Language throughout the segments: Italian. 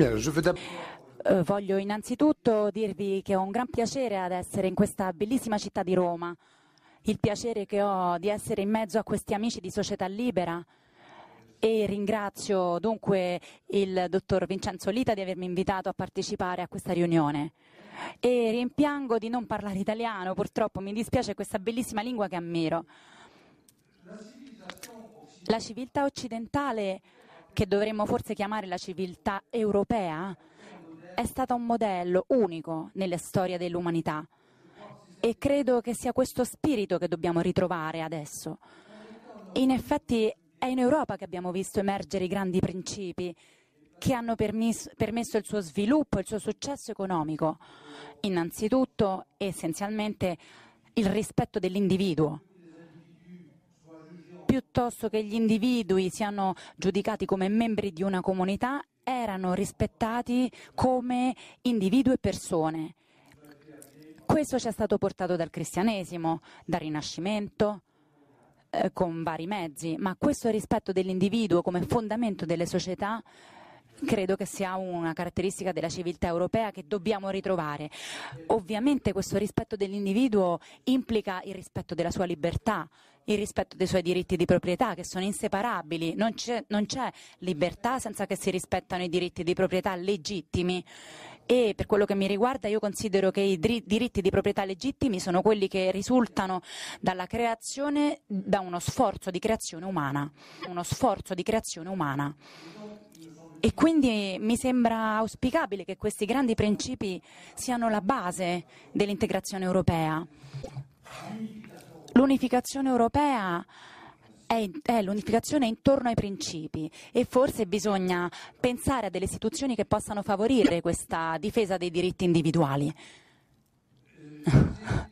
Eh, voglio innanzitutto dirvi che ho un gran piacere ad essere in questa bellissima città di Roma, il piacere che ho di essere in mezzo a questi amici di Società Libera e ringrazio dunque il dottor Vincenzo Lita di avermi invitato a partecipare a questa riunione. E rimpiango di non parlare italiano, purtroppo mi dispiace questa bellissima lingua che ammiro. La civiltà occidentale che dovremmo forse chiamare la civiltà europea, è stata un modello unico nella storia dell'umanità e credo che sia questo spirito che dobbiamo ritrovare adesso. In effetti è in Europa che abbiamo visto emergere i grandi principi che hanno permesso il suo sviluppo, il suo successo economico. Innanzitutto, essenzialmente, il rispetto dell'individuo, piuttosto che gli individui siano giudicati come membri di una comunità, erano rispettati come individui e persone. Questo ci è stato portato dal cristianesimo, dal Rinascimento, eh, con vari mezzi, ma questo rispetto dell'individuo come fondamento delle società credo che sia una caratteristica della civiltà europea che dobbiamo ritrovare. Ovviamente questo rispetto dell'individuo implica il rispetto della sua libertà, il rispetto dei suoi diritti di proprietà che sono inseparabili. Non c'è, non c'è libertà senza che si rispettano i diritti di proprietà legittimi e per quello che mi riguarda io considero che i diritti di proprietà legittimi sono quelli che risultano dalla creazione, da uno sforzo di creazione umana, uno sforzo di creazione umana. E quindi mi sembra auspicabile che questi grandi principi siano la base dell'integrazione europea. L'unificazione europea è, l'unificazione intorno ai principi e forse bisogna pensare a delle istituzioni che possano favorire questa difesa dei diritti individuali. Eh,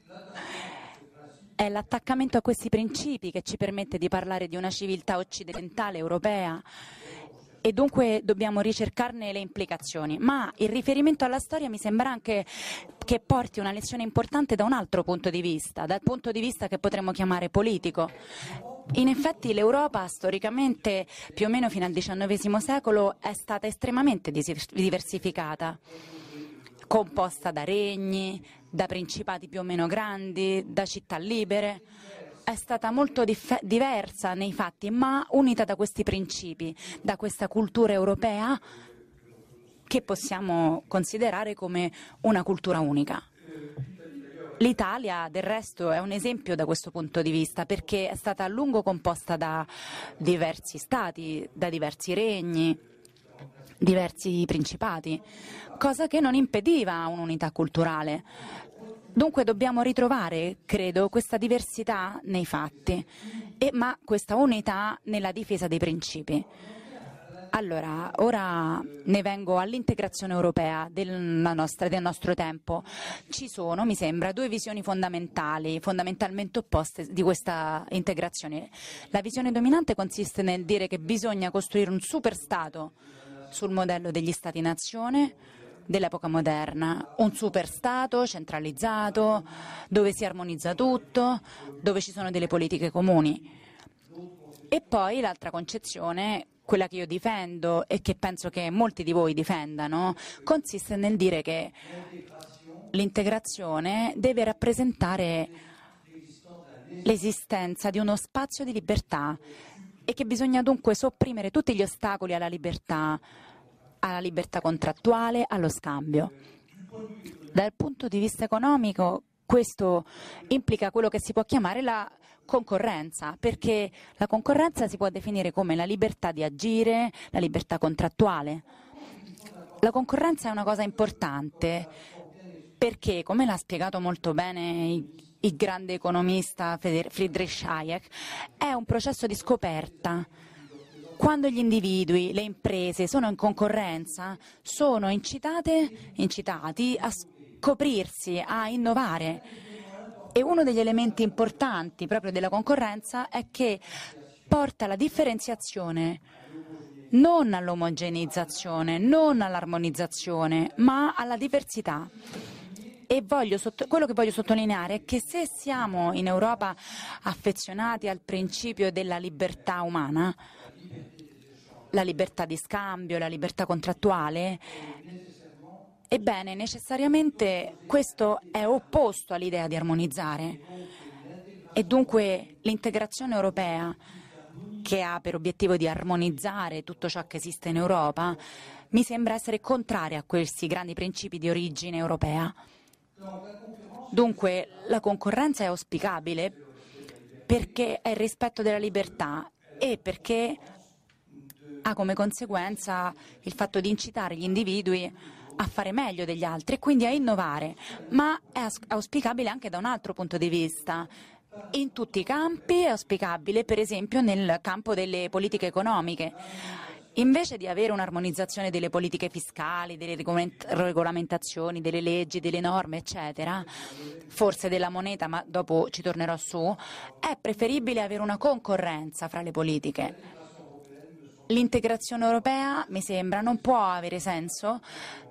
è l'attaccamento a questi principi che ci permette di parlare di una civiltà occidentale europea e dunque dobbiamo ricercarne le implicazioni. Ma il riferimento alla storia mi sembra anche che porti una lezione importante da un altro punto di vista, dal punto di vista che potremmo chiamare politico. In effetti l'Europa storicamente, più o meno fino al XIX secolo, è stata estremamente diversificata, composta da regni, da principati più o meno grandi, da città libere è stata molto diversa nei fatti, ma unita da questi principi, da questa cultura europea che possiamo considerare come una cultura unica. L'Italia del resto è un esempio da questo punto di vista perché è stata a lungo composta da diversi stati, da diversi regni, diversi principati, cosa che non impediva un'unità culturale. Dunque dobbiamo ritrovare, credo, questa diversità nei fatti, e, ma questa unità nella difesa dei principi. Allora, ora ne vengo all'integrazione europea nostra, del nostro tempo. Ci sono, mi sembra, due visioni fondamentali, fondamentalmente opposte di questa integrazione. La visione dominante consiste nel dire che bisogna costruire un super Stato sul modello degli Stati-nazione dell'epoca moderna, un superstato centralizzato dove si armonizza tutto, dove ci sono delle politiche comuni. E poi l'altra concezione, quella che io difendo e che penso che molti di voi difendano, consiste nel dire che l'integrazione deve rappresentare l'esistenza di uno spazio di libertà e che bisogna dunque sopprimere tutti gli ostacoli alla libertà, alla libertà contrattuale, allo scambio. Dal punto di vista economico questo implica quello che si può chiamare la concorrenza, perché la concorrenza si può definire come la libertà di agire, la libertà contrattuale. La concorrenza è una cosa importante perché, come l'ha spiegato molto bene il grande economista Friedrich Hayek, è un processo di scoperta quando gli individui, le imprese sono in concorrenza, sono incitate, incitati a scoprirsi, a innovare. E uno degli elementi importanti proprio della concorrenza è che porta alla differenziazione, non all'omogenizzazione, non all'armonizzazione, ma alla diversità. E sotto, quello che voglio sottolineare è che se siamo in Europa affezionati al principio della libertà umana, la libertà di scambio, la libertà contrattuale? Ebbene, necessariamente questo è opposto all'idea di armonizzare e dunque l'integrazione europea che ha per obiettivo di armonizzare tutto ciò che esiste in Europa, mi sembra essere contraria a questi grandi principi di origine europea. Dunque la concorrenza è auspicabile perché è il rispetto della libertà e perché ha come conseguenza il fatto di incitare gli individui a fare meglio degli altri e quindi a innovare, ma è auspicabile anche da un altro punto di vista. In tutti i campi è auspicabile, per esempio, nel campo delle politiche economiche. Invece di avere un'armonizzazione delle politiche fiscali, delle regolamentazioni, delle leggi, delle norme, eccetera, forse della moneta, ma dopo ci tornerò su, è preferibile avere una concorrenza fra le politiche l'integrazione europea mi sembra non può avere senso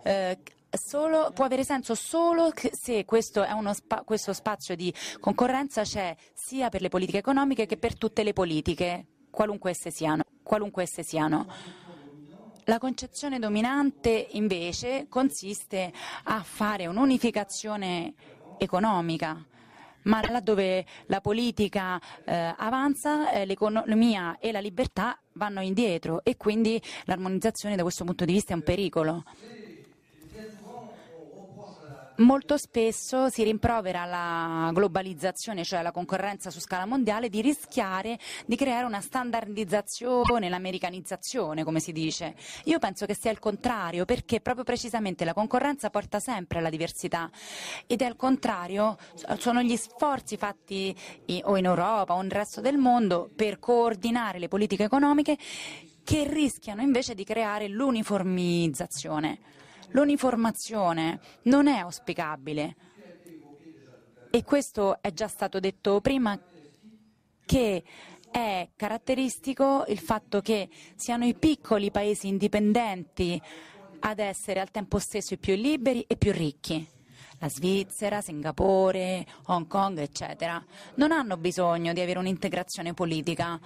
eh, Solo, può avere senso solo se questo, spa, questo spazio di concorrenza c'è sia per le politiche economiche che per tutte le politiche, qualunque esse siano. Qualunque esse siano. La concezione dominante invece consiste a fare un'unificazione economica, ma laddove la politica eh, avanza, eh, l'economia e la libertà vanno indietro e quindi l'armonizzazione da questo punto di vista è un pericolo. Molto spesso si rimprovera la globalizzazione, cioè la concorrenza su scala mondiale, di rischiare di creare una standardizzazione, l'americanizzazione, come si dice. Io penso che sia il contrario, perché proprio precisamente la concorrenza porta sempre alla diversità ed è al contrario, sono gli sforzi fatti in, o in Europa o nel resto del mondo per coordinare le politiche economiche che rischiano invece di creare l'uniformizzazione. L'uniformazione non è auspicabile e questo è già stato detto prima che è caratteristico il fatto che siano i piccoli paesi indipendenti ad essere al tempo stesso i più liberi e più ricchi. La Svizzera, Singapore, Hong Kong, eccetera, non hanno bisogno di avere un'integrazione politica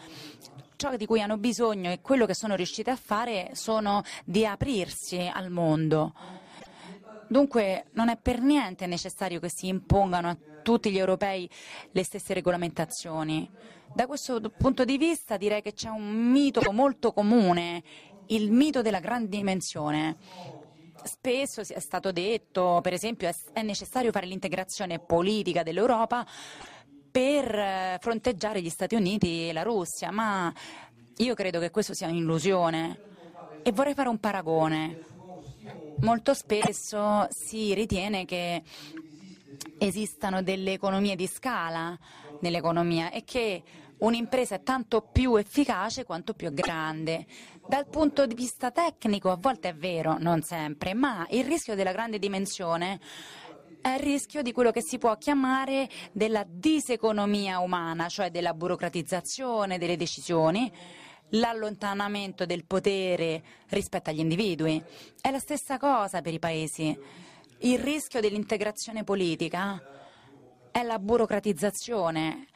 ciò di cui hanno bisogno e quello che sono riuscite a fare sono di aprirsi al mondo. Dunque non è per niente necessario che si impongano a tutti gli europei le stesse regolamentazioni. Da questo punto di vista direi che c'è un mito molto comune, il mito della grande dimensione. Spesso è stato detto, per esempio, è necessario fare l'integrazione politica dell'Europa per eh, fronteggiare gli Stati Uniti e la Russia, ma io credo che questo sia un'illusione e vorrei fare un paragone. Molto spesso si ritiene che esistano delle economie di scala nell'economia e che un'impresa è tanto più efficace quanto più grande. Dal punto di vista tecnico a volte è vero, non sempre, ma il rischio della grande dimensione è il rischio di quello che si può chiamare della diseconomia umana, cioè della burocratizzazione delle decisioni, l'allontanamento del potere rispetto agli individui. È la stessa cosa per i paesi. Il rischio dell'integrazione politica è la burocratizzazione,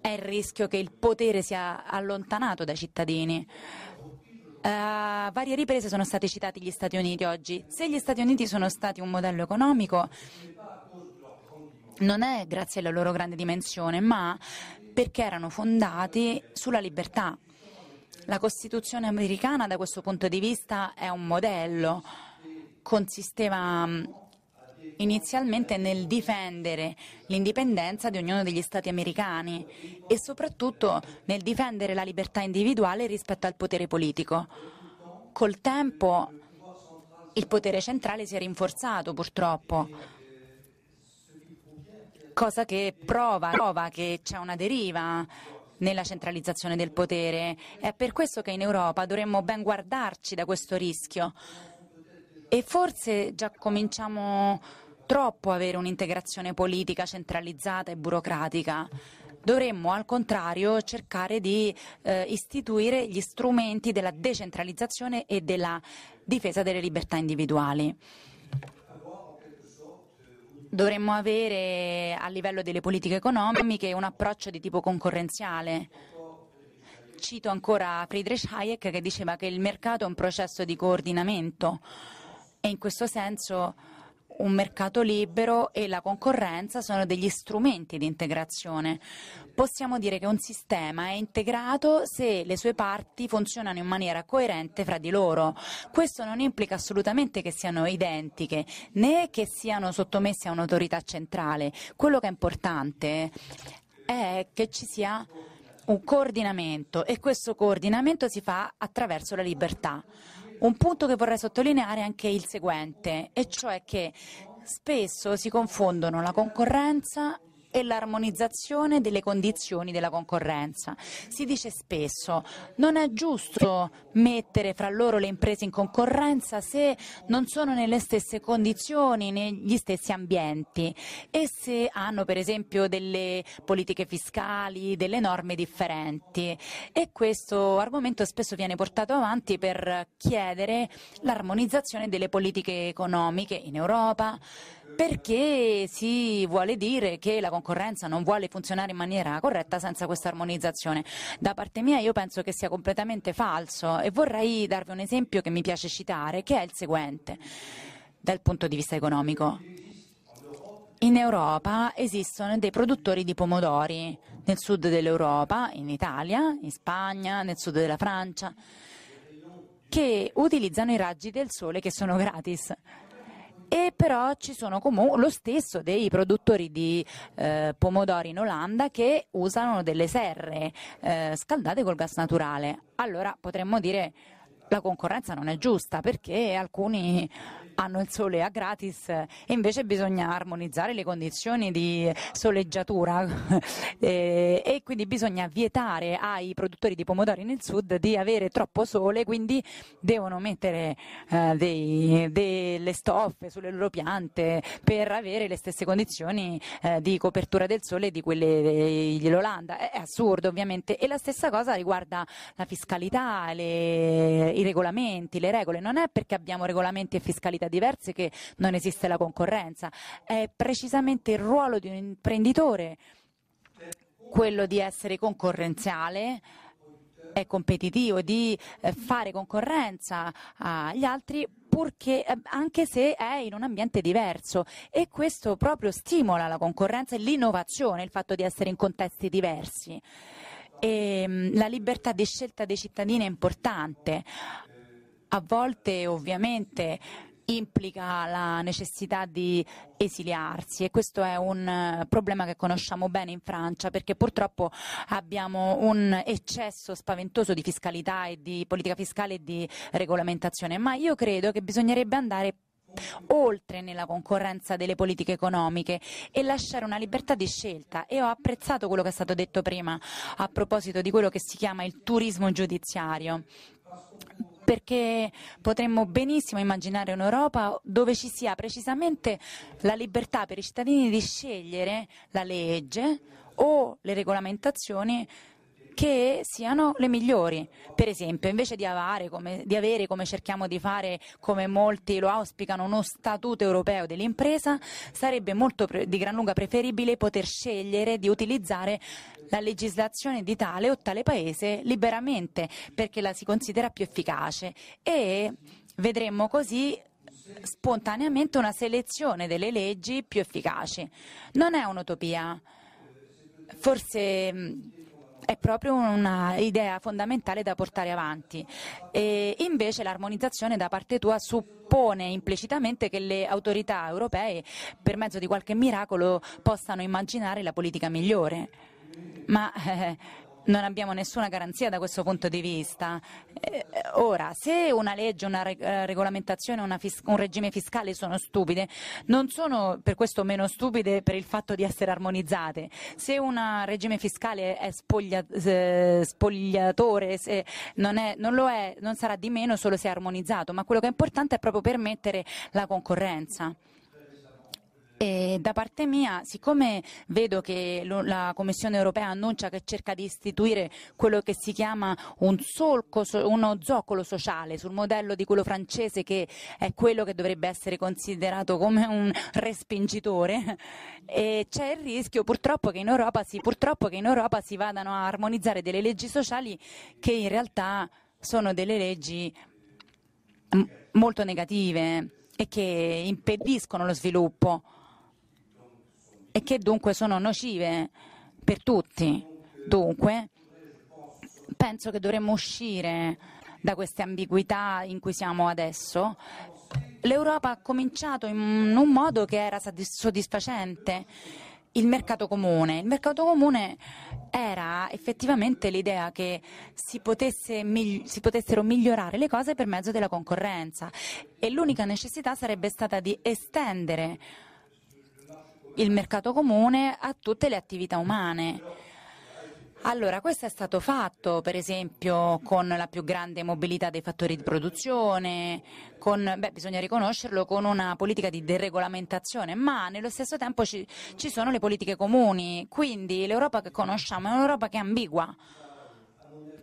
è il rischio che il potere sia allontanato dai cittadini a eh, varie riprese sono stati citati gli Stati Uniti oggi. Se gli Stati Uniti sono stati un modello economico, non è grazie alla loro grande dimensione, ma perché erano fondati sulla libertà. La Costituzione americana da questo punto di vista è un modello, consisteva mm, inizialmente nel difendere l'indipendenza di ognuno degli Stati americani e soprattutto nel difendere la libertà individuale rispetto al potere politico. Col tempo il potere centrale si è rinforzato purtroppo, cosa che prova, prova che c'è una deriva nella centralizzazione del potere. È per questo che in Europa dovremmo ben guardarci da questo rischio. E forse già cominciamo troppo avere un'integrazione politica centralizzata e burocratica. Dovremmo al contrario cercare di eh, istituire gli strumenti della decentralizzazione e della difesa delle libertà individuali dovremmo avere a livello delle politiche economiche un approccio di tipo concorrenziale. Cito ancora Friedrich Hayek che diceva che il mercato è un processo di coordinamento e in questo senso un mercato libero e la concorrenza sono degli strumenti di integrazione. Possiamo dire che un sistema è integrato se le sue parti funzionano in maniera coerente fra di loro. Questo non implica assolutamente che siano identiche né che siano sottomesse a un'autorità centrale. Quello che è importante è che ci sia un coordinamento e questo coordinamento si fa attraverso la libertà. Un punto che vorrei sottolineare è anche il seguente, e cioè che spesso si confondono la concorrenza e l'armonizzazione delle condizioni della concorrenza. Si dice spesso non è giusto mettere fra loro le imprese in concorrenza se non sono nelle stesse condizioni, negli stessi ambienti e se hanno per esempio delle politiche fiscali, delle norme differenti e questo argomento spesso viene portato avanti per chiedere l'armonizzazione delle politiche economiche in Europa perché si vuole dire che la concorrenza non vuole funzionare in maniera corretta senza questa armonizzazione. Da parte mia io penso che sia completamente falso e vorrei darvi un esempio che mi piace citare, che è il seguente, dal punto di vista economico. In Europa esistono dei produttori di pomodori, nel sud dell'Europa, in Italia, in Spagna, nel sud della Francia, che utilizzano i raggi del sole che sono gratis e però ci sono comunque lo stesso dei produttori di eh, pomodori in Olanda che usano delle serre eh, scaldate col gas naturale. Allora potremmo dire la concorrenza non è giusta perché alcuni hanno il sole a gratis e invece bisogna armonizzare le condizioni di soleggiatura e, e quindi bisogna vietare ai produttori di pomodori nel sud di avere troppo sole, quindi devono mettere eh, dei, delle stoffe sulle loro piante per avere le stesse condizioni eh, di copertura del sole di quelle dell'Olanda. È, è assurdo ovviamente e la stessa cosa riguarda la fiscalità, le, i regolamenti, le regole. Non è perché abbiamo regolamenti e fiscalità diverse che non esiste la concorrenza. È precisamente il ruolo di un imprenditore quello di essere concorrenziale è competitivo, di eh, fare concorrenza agli altri purché, eh, anche se è in un ambiente diverso e questo proprio stimola la concorrenza e l'innovazione, il fatto di essere in contesti diversi. E ehm, la libertà di scelta dei cittadini è importante. A volte ovviamente implica la necessità di esiliarsi e questo è un eh, problema che conosciamo bene in Francia perché purtroppo abbiamo un eccesso spaventoso di fiscalità e di politica fiscale e di regolamentazione, ma io credo che bisognerebbe andare oltre nella concorrenza delle politiche economiche e lasciare una libertà di scelta e ho apprezzato quello che è stato detto prima a proposito di quello che si chiama il turismo giudiziario perché potremmo benissimo immaginare un'Europa dove ci sia precisamente la libertà per i cittadini di scegliere la legge o le regolamentazioni che siano le migliori. Per esempio, invece di, come, di avere, come cerchiamo di fare, come molti lo auspicano, uno statuto europeo dell'impresa, sarebbe molto di gran lunga preferibile poter scegliere di utilizzare la legislazione di tale o tale paese liberamente, perché la si considera più efficace. E vedremmo così spontaneamente una selezione delle leggi più efficaci. Non è un'utopia. Forse è proprio un'idea fondamentale da portare avanti. E invece l'armonizzazione da parte tua suppone implicitamente che le autorità europee, per mezzo di qualche miracolo, possano immaginare la politica migliore. Ma eh, non abbiamo nessuna garanzia da questo punto di vista. Eh, ora, se una legge, una re eh, regolamentazione, una un regime fiscale sono stupide, non sono per questo meno stupide per il fatto di essere armonizzate. Se un regime fiscale è spoglia eh, spogliatore, non, è, non, lo è, non sarà di meno solo se è armonizzato, ma quello che è importante è proprio permettere la concorrenza. E da parte mia, siccome vedo che la Commissione europea annuncia che cerca di istituire quello che si chiama un solco, uno zoccolo sociale sul modello di quello francese che è quello che dovrebbe essere considerato come un respingitore, c'è il rischio purtroppo che in Europa si, che in Europa si vadano a armonizzare delle leggi sociali che in realtà sono delle leggi molto negative e che impediscono lo sviluppo e che dunque sono nocive per tutti. Dunque, penso che dovremmo uscire da queste ambiguità in cui siamo adesso. L'Europa ha cominciato in un modo che era soddisfacente. Il mercato comune. Il mercato comune era effettivamente l'idea che si, potesse, si potessero migliorare le cose per mezzo della concorrenza e l'unica necessità sarebbe stata di estendere il mercato comune a tutte le attività umane. Allora, questo è stato fatto per esempio con la più grande mobilità dei fattori di produzione, con, beh, bisogna riconoscerlo con una politica di deregolamentazione, ma nello stesso tempo ci, ci sono le politiche comuni, quindi l'Europa che conosciamo è un'Europa che è ambigua,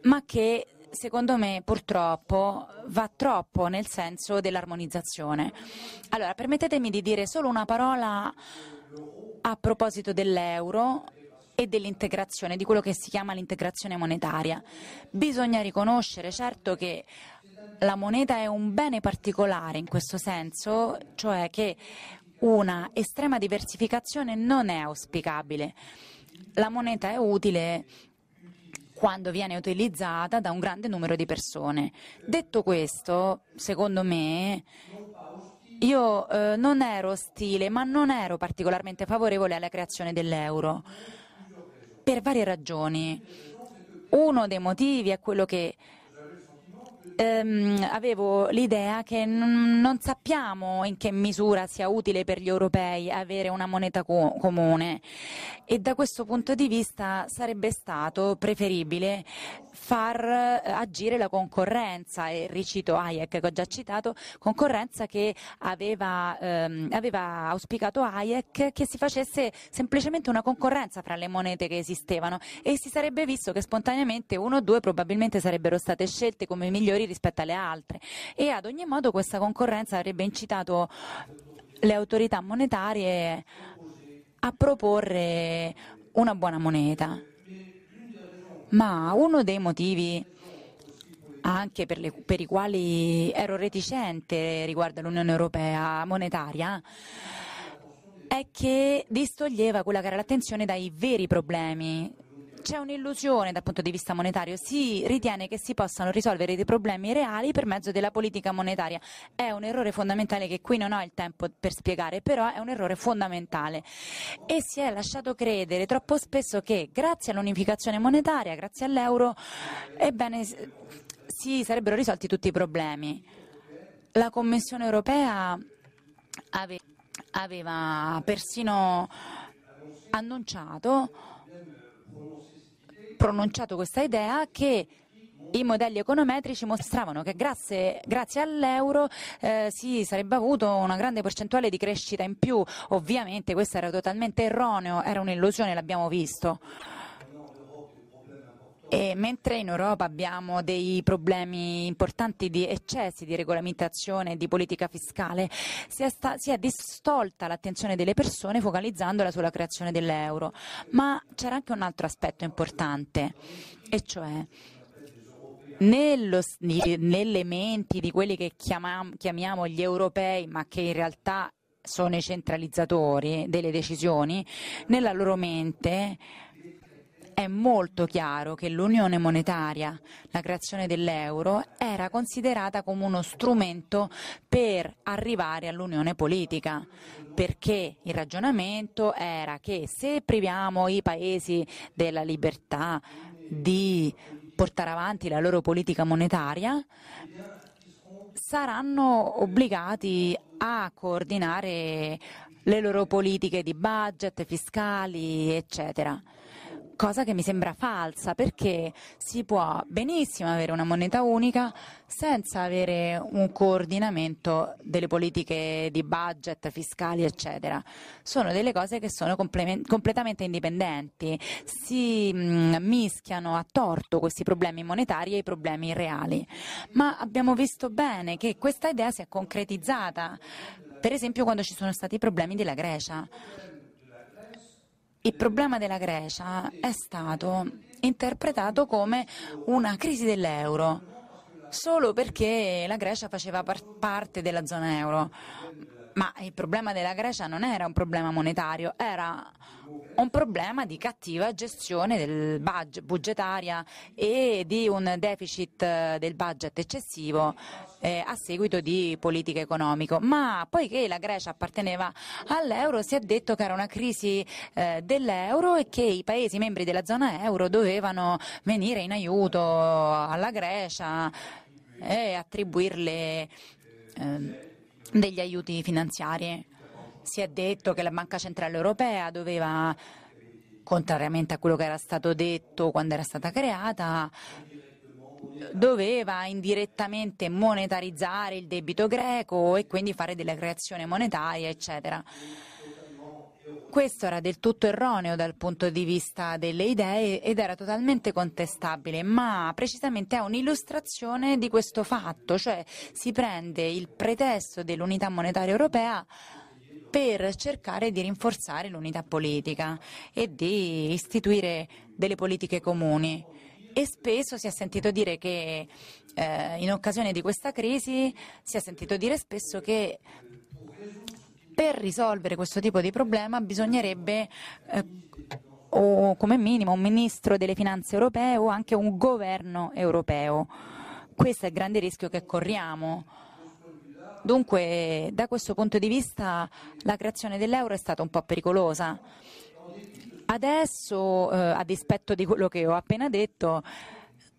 ma che secondo me purtroppo va troppo nel senso dell'armonizzazione. Allora, permettetemi di dire solo una parola a proposito dell'euro e dell'integrazione, di quello che si chiama l'integrazione monetaria. Bisogna riconoscere certo che la moneta è un bene particolare in questo senso, cioè che una estrema diversificazione non è auspicabile. La moneta è utile quando viene utilizzata da un grande numero di persone. Detto questo, secondo me, io eh, non ero ostile, ma non ero particolarmente favorevole alla creazione dell'euro, per varie ragioni. Uno dei motivi è quello che ehm, avevo l'idea che n- non sappiamo in che misura sia utile per gli europei avere una moneta co- comune e da questo punto di vista sarebbe stato preferibile far eh, agire la concorrenza e ricito Hayek che ho già citato, concorrenza che aveva, ehm, aveva auspicato Hayek che si facesse semplicemente una concorrenza fra le monete che esistevano e si sarebbe visto che spontaneamente uno o due probabilmente sarebbero state scelte come migliori migliori rispetto alle altre e ad ogni modo questa concorrenza avrebbe incitato le autorità monetarie a proporre una buona moneta. Ma uno dei motivi anche per, le, per i quali ero reticente riguardo all'Unione Europea monetaria è che distoglieva quella che era l'attenzione dai veri problemi c'è un'illusione dal punto di vista monetario, si ritiene che si possano risolvere dei problemi reali per mezzo della politica monetaria. È un errore fondamentale che qui non ho il tempo per spiegare, però è un errore fondamentale e si è lasciato credere troppo spesso che grazie all'unificazione monetaria, grazie all'euro, ebbene, si sarebbero risolti tutti i problemi. La Commissione europea aveva persino annunciato pronunciato questa idea che i modelli econometrici mostravano che grazie, grazie all'euro eh, si sarebbe avuto una grande percentuale di crescita in più. Ovviamente questo era totalmente erroneo, era un'illusione, l'abbiamo visto. E mentre in Europa abbiamo dei problemi importanti di eccessi di regolamentazione e di politica fiscale, si è, sta, si è distolta l'attenzione delle persone focalizzandola sulla creazione dell'euro. Ma c'era anche un altro aspetto importante, e cioè nello, nelle menti di quelli che chiamiamo, chiamiamo gli europei, ma che in realtà sono i centralizzatori delle decisioni, nella loro mente è molto chiaro che l'unione monetaria, la creazione dell'euro, era considerata come uno strumento per arrivare all'unione politica, perché il ragionamento era che se priviamo i paesi della libertà di portare avanti la loro politica monetaria, saranno obbligati a coordinare le loro politiche di budget, fiscali, eccetera cosa che mi sembra falsa perché si può benissimo avere una moneta unica senza avere un coordinamento delle politiche di budget, fiscali, eccetera. Sono delle cose che sono completamente indipendenti, si mh, mm, mischiano a torto questi problemi monetari e i problemi reali. Ma abbiamo visto bene che questa idea si è concretizzata, per esempio quando ci sono stati i problemi della Grecia il problema della Grecia è stato interpretato come una crisi dell'euro, solo perché la Grecia faceva parte della zona euro. Ma il problema della Grecia non era un problema monetario, era un problema di cattiva gestione del budget, budgetaria e di un deficit eh, del budget eccessivo eh, a seguito di politica economica. Ma poiché la Grecia apparteneva all'euro si è detto che era una crisi eh, dell'euro e che i paesi membri della zona euro dovevano venire in aiuto alla Grecia e attribuirle eh, degli aiuti finanziari. Si è detto che la Banca Centrale Europea doveva, contrariamente a quello che era stato detto quando era stata creata, doveva indirettamente monetarizzare il debito greco e quindi fare della creazione monetaria, eccetera. Questo era del tutto erroneo dal punto di vista delle idee ed era totalmente contestabile, ma precisamente è un'illustrazione di questo fatto, cioè si prende il pretesto dell'unità monetaria europea per cercare di rinforzare l'unità politica e di istituire delle politiche comuni. E spesso si è sentito dire che eh, in occasione di questa crisi si è sentito dire spesso che per risolvere questo tipo di problema bisognerebbe eh, o come minimo un ministro delle finanze europeo o anche un governo europeo. Questo è il grande rischio che corriamo. Dunque, da questo punto di vista, la creazione dell'euro è stata un po' pericolosa. Adesso, eh, a dispetto di quello che ho appena detto,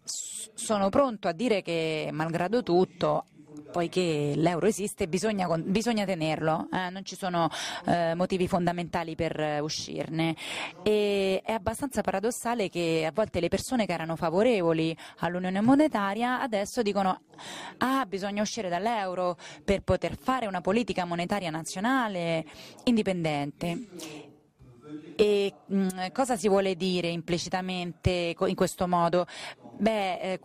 sono pronto a dire che, malgrado tutto, poiché l'euro esiste bisogna, bisogna tenerlo, eh, non ci sono eh, motivi fondamentali per eh, uscirne. E è abbastanza paradossale che a volte le persone che erano favorevoli all'unione monetaria adesso dicono ah bisogna uscire dall'euro per poter fare una politica monetaria nazionale indipendente. E mh, mm, cosa si vuole dire implicitamente in questo modo? Beh, eh,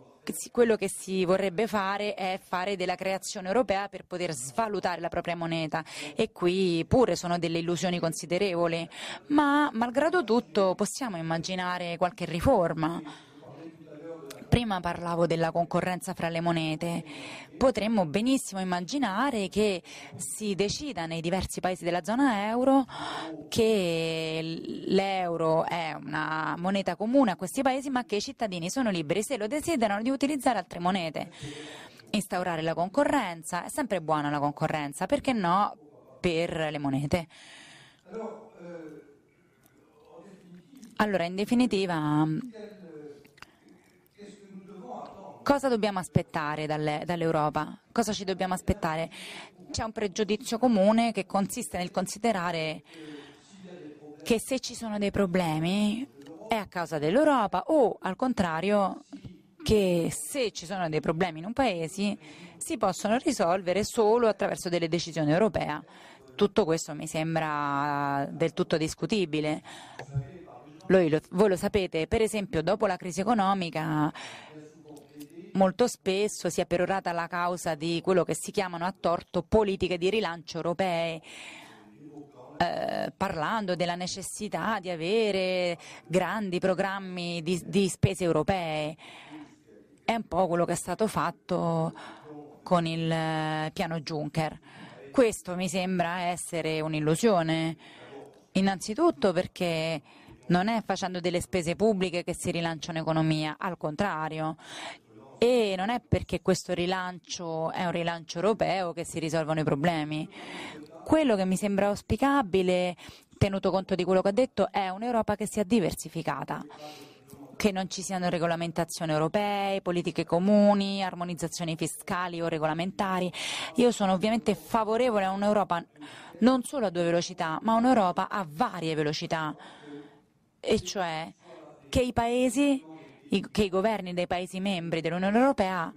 quello che si vorrebbe fare è fare della creazione europea per poter svalutare la propria moneta e qui pure sono delle illusioni considerevoli, ma malgrado tutto possiamo immaginare qualche riforma prima parlavo della concorrenza fra le monete, potremmo benissimo immaginare che si decida nei diversi paesi della zona euro che l'euro è una moneta comune a questi paesi, ma che i cittadini sono liberi se lo desiderano di utilizzare altre monete. Instaurare la concorrenza, è sempre buona la concorrenza, perché no per le monete. Allora, in definitiva, cosa dobbiamo aspettare dall'Europa? Cosa ci dobbiamo aspettare? C'è un pregiudizio comune che consiste nel considerare che se ci sono dei problemi è a causa dell'Europa o al contrario che se ci sono dei problemi in un paese si possono risolvere solo attraverso delle decisioni europee. Tutto questo mi sembra del tutto discutibile. voi lo sapete, per esempio dopo la crisi economica molto spesso si è perorata la causa di quello che si chiamano a torto politiche di rilancio europee. Eh, parlando della necessità di avere grandi programmi di, di spese europee. È un po' quello che è stato fatto con il eh, piano Juncker. Questo mi sembra essere un'illusione, innanzitutto perché non è facendo delle spese pubbliche che si rilancia un'economia, al contrario, e non è perché questo rilancio è un rilancio europeo che si risolvono i problemi. Quello che mi sembra auspicabile, tenuto conto di quello che ho detto, è un'Europa che sia diversificata che non ci siano regolamentazioni europee, politiche comuni, armonizzazioni fiscali o regolamentari. Io sono ovviamente favorevole a un'Europa non solo a due velocità, ma un'Europa a varie velocità, e cioè che i paesi che i governi dei Paesi membri dell'Unione Europea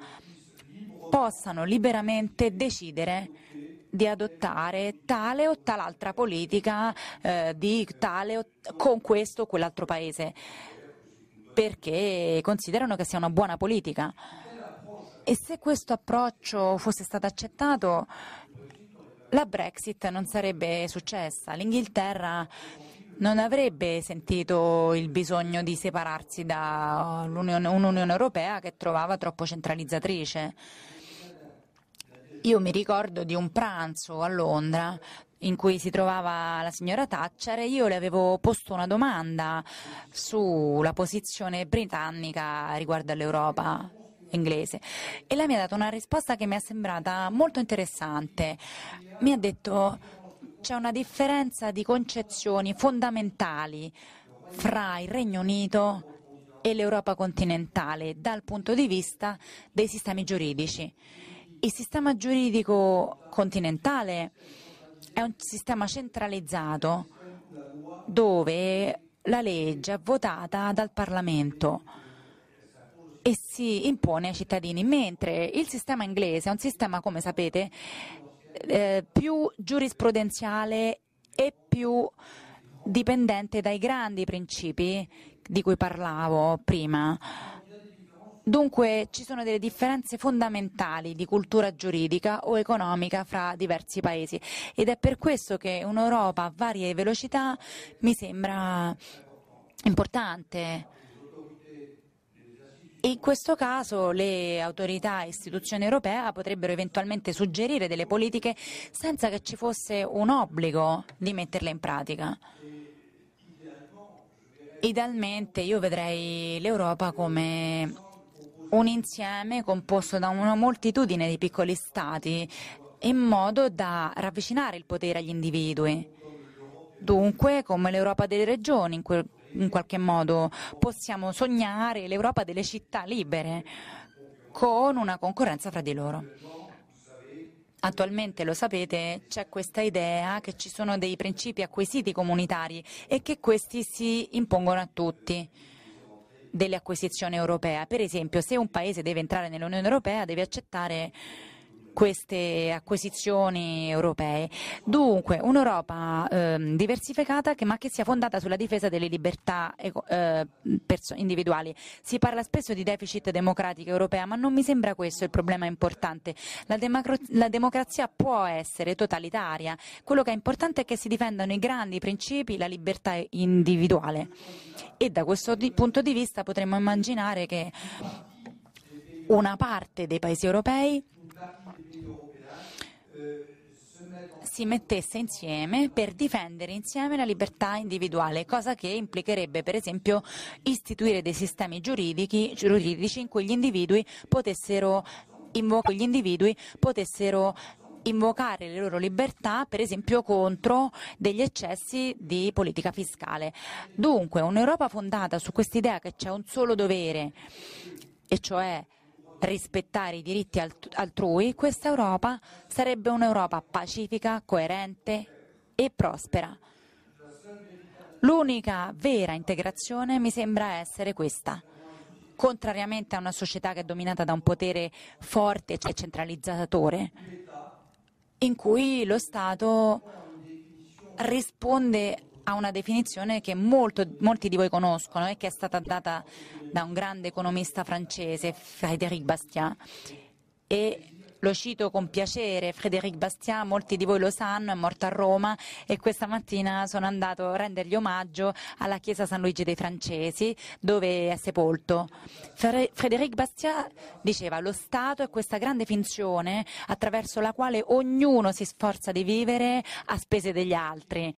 possano liberamente decidere di adottare tale o tal'altra politica eh, di tale o con questo o quell'altro paese, perché considerano che sia una buona politica. E se questo approccio fosse stato accettato, la Brexit non sarebbe successa. L'Inghilterra non avrebbe sentito il bisogno di separarsi da un'Unione Europea che trovava troppo centralizzatrice. Io mi ricordo di un pranzo a Londra in cui si trovava la signora Thatcher e io le avevo posto una domanda sulla posizione britannica riguardo all'Europa inglese e lei mi ha dato una risposta che mi è sembrata molto interessante. Mi ha detto c'è una differenza di concezioni fondamentali fra il Regno Unito e l'Europa continentale dal punto di vista dei sistemi giuridici. Il sistema giuridico continentale è un sistema centralizzato dove la legge è votata dal Parlamento e si impone ai cittadini, mentre il sistema inglese è un sistema, come sapete, eh, più giurisprudenziale e più dipendente dai grandi principi di cui parlavo prima. Dunque ci sono delle differenze fondamentali di cultura giuridica o economica fra diversi paesi ed è per questo che un'Europa a varie velocità mi sembra importante in questo caso le autorità e istituzioni europee potrebbero eventualmente suggerire delle politiche senza che ci fosse un obbligo di metterle in pratica. Idealmente io vedrei l'Europa come un insieme composto da una moltitudine di piccoli stati in modo da ravvicinare il potere agli individui. Dunque, come l'Europa delle regioni, in cui in qualche modo possiamo sognare l'Europa delle città libere con una concorrenza fra di loro. Attualmente, lo sapete, c'è questa idea che ci sono dei principi acquisiti comunitari e che questi si impongono a tutti delle acquisizioni europee. Per esempio, se un paese deve entrare nell'Unione Europea deve accettare queste acquisizioni europee. Dunque, un'Europa ehm, diversificata che, ma che sia fondata sulla difesa delle libertà eh, individuali. Si parla spesso di deficit democratico europea, ma non mi sembra questo il problema importante. La, la democrazia può essere totalitaria. Quello che è importante è che si difendano i grandi principi, la libertà individuale. E da questo di punto di vista potremmo immaginare che una parte dei paesi europei si mettesse insieme per difendere insieme la libertà individuale, cosa che implicherebbe per esempio istituire dei sistemi giuridici, giuridici in cui gli individui potessero, invo- gli individui potessero invocare le loro libertà, per esempio, contro degli eccessi di politica fiscale. Dunque, un'Europa fondata su quest'idea che c'è un solo dovere, e cioè rispettare i diritti altrui, questa Europa sarebbe un'Europa pacifica, coerente e prospera. L'unica vera integrazione mi sembra essere questa. Contrariamente a una società che è dominata da un potere forte e centralizzatore, in cui lo Stato risponde ha una definizione che molto, molti di voi conoscono e che è stata data da un grande economista francese, Frédéric Bastiat. E lo cito con piacere, Frédéric Bastiat, molti di voi lo sanno, è morto a Roma e questa mattina sono andato a rendergli omaggio alla chiesa San Luigi dei Francesi dove è sepolto. Frédéric Bastiat diceva lo Stato è questa grande finzione attraverso la quale ognuno si sforza di vivere a spese degli altri.